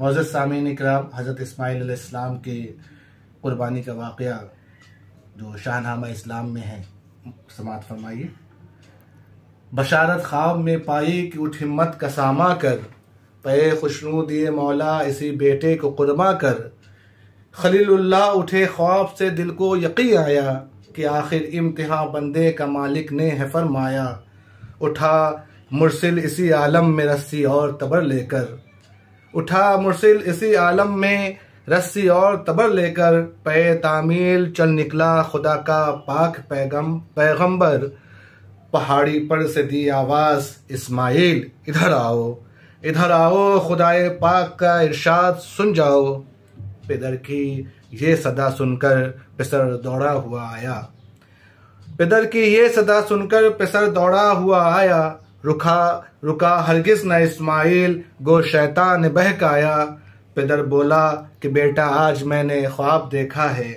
Moz सामीन इकराम हज़रत इसमाइल इस्लाम की क़ुरबानी का वाक़ जो शाहनामा इस्लाम में है समात फरमाइए बशारत ख्वाब में पाई कि उठ हिम्मत का सामा कर पे खुशनू दिए मौला इसी बेटे को कुरमा कर खलील्ला उठे ख्वाब से दिल को यकी आया कि आखिर इम्तहा बंदे का मालिक ने है फरमाया उठा मुरसिल इसी आलम में रस्सी और तबर लेकर उठा मुर्सिल इसी आलम में रस्सी और तबर लेकर पे तामील चल निकला खुदा का पाक पैगम पैगंबर पहाड़ी पर से दी आवाज इस्माइल इधर आओ इधर आओ खुदाए पाक का इरशाद सुन जाओ पिदर की ये सदा सुनकर पिसर दौड़ा हुआ आया पिदर की ये सदा सुनकर पिसर दौड़ा हुआ आया रुखा रुका हरगिस न इस्माइल गो शैतान बहकाया पिदर बोला कि बेटा आज मैंने ख्वाब देखा है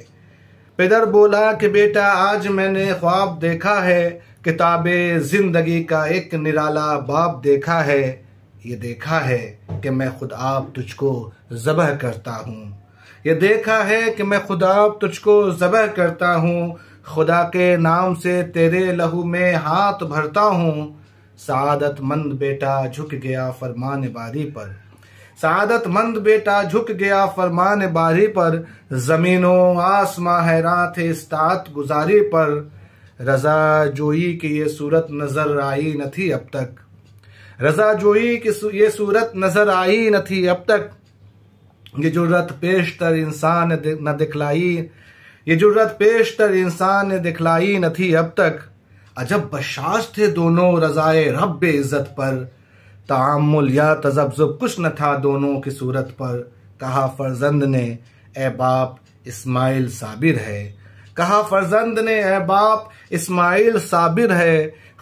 पिदर बोला कि बेटा आज मैंने ख्वाब देखा है किताब जिंदगी का एक निराला बाप देखा है ये देखा है कि मैं खुद आप तुझको जबह करता हूँ ये देखा है कि मैं खुद आप तुझको जबह करता हूँ खुदा के नाम से तेरे लहू में हाथ भरता हूँ मंद बेटा झुक गया फरमान बारी पर सादत मंद बेटा झुक गया फरमान बारी पर जमीनों आसमां हैरान थे इस्तात गुजारी पर रजा जोई की ये सूरत नजर आई न थी अब तक रजा जोई की ये सूरत नजर आई न थी अब तक ये जरूरत तर इंसान न दिखलाई ये जरूरत तर इंसान ने दिखलाई न थी अब तक अजब बशाश थे दोनों रजाए रब इज्जत पर तामुल या तजब्जुब कुछ न था दोनों की सूरत पर कहा फर्जंद ने ए बाप इस्माइल साबिर है कहा फर्जंद ने ए बाप इस्माइल साबिर है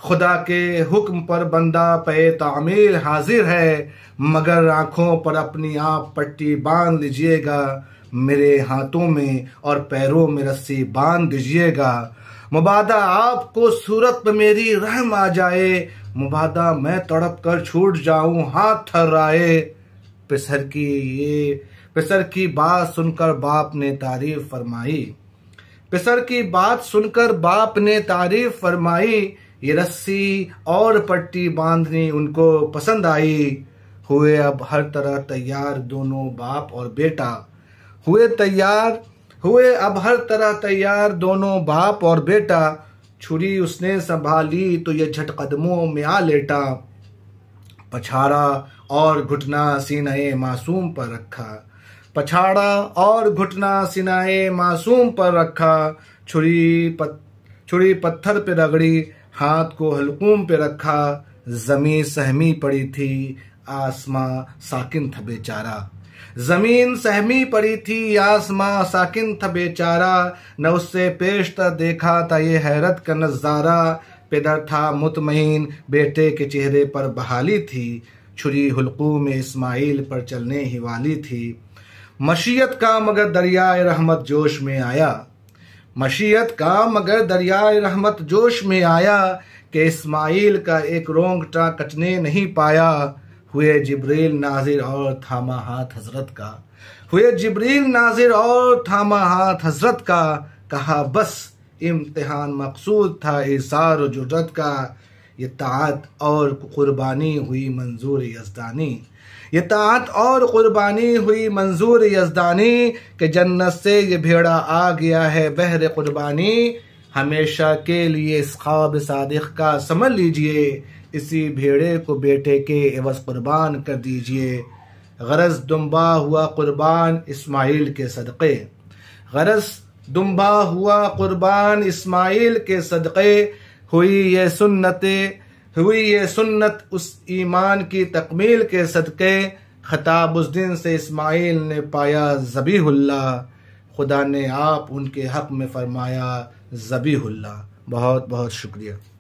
खुदा के हुक्म पर बंदा पे तामील हाजिर है मगर आंखों पर अपनी आप पट्टी बांध लीजिएगा मेरे हाथों में और पैरों में रस्सी बांध दीजिएगा मुबादा आपको सूरत में मेरी रहम आ जाए मुबादा मैं तड़प कर छूट जाऊं हाथ आए पिसर की ये पिसर की बात सुनकर बाप ने तारीफ फरमाई पिसर की बात सुनकर बाप ने तारीफ फरमाई ये रस्सी और पट्टी बांधनी उनको पसंद आई हुए अब हर तरह तैयार दोनों बाप और बेटा हुए तैयार हुए अब हर तरह तैयार दोनों बाप और बेटा छुरी उसने संभाली तो ये झट कदमों में आ लेटा पछाड़ा और घुटना सीनाए मासूम पर रखा पछाड़ा और घुटना सिनाए मासूम पर रखा छुरी पत, छुरी पत्थर पे रगड़ी हाथ को हलकूम पे रखा जमी सहमी पड़ी थी आसमां साकिन था बेचारा जमीन सहमी पड़ी थी आसमां साकिन था बेचारा न उससे पेश था देखा था ये हैरत का नज़ारा पिदर था मुतमईन बेटे के चेहरे पर बहाली थी छुरी हलकू में इस्माइल पर चलने ही वाली थी मशीयत का मगर दरियाए रहमत जोश में आया मशीयत का मगर दरियाए रहमत जोश में आया कि इस्माइल का एक रोंगटा कटने नहीं पाया हुए जिब्रील नाजिर और थामा हाथ हजरत का हुए जिब्रील नाजिर और थामा हाथ हजरत का कहा बस इम्तहान मकसूद था इसार जुरत का ये तात और कुर्बानी हुई मंजूर यजदानी ये तात और कुर्बानी हुई मंजूर यजदानी के जन्नत से ये भेड़ा आ गया है बहर कुर्बानी हमेशा के लिए इस ख्वाब सादिक का समझ लीजिए इसी भेड़े को बेटे के एवज कुर्बान कर दीजिए गरज दुम्बा हुआ कुर्बान इस्माइल के सदक़े गरज दुम्बा हुआ कुर्बान इस्माइल के सदक़े हुई ये सुन्नत हुई ये सुन्नत उस ईमान की तकमील के सदक़े खताब उस दिन से इस्माइल ने पाया जबीहुल्ला खुदा ने आप उनके हक में फरमाया जबीहुल्ला बहुत बहुत शुक्रिया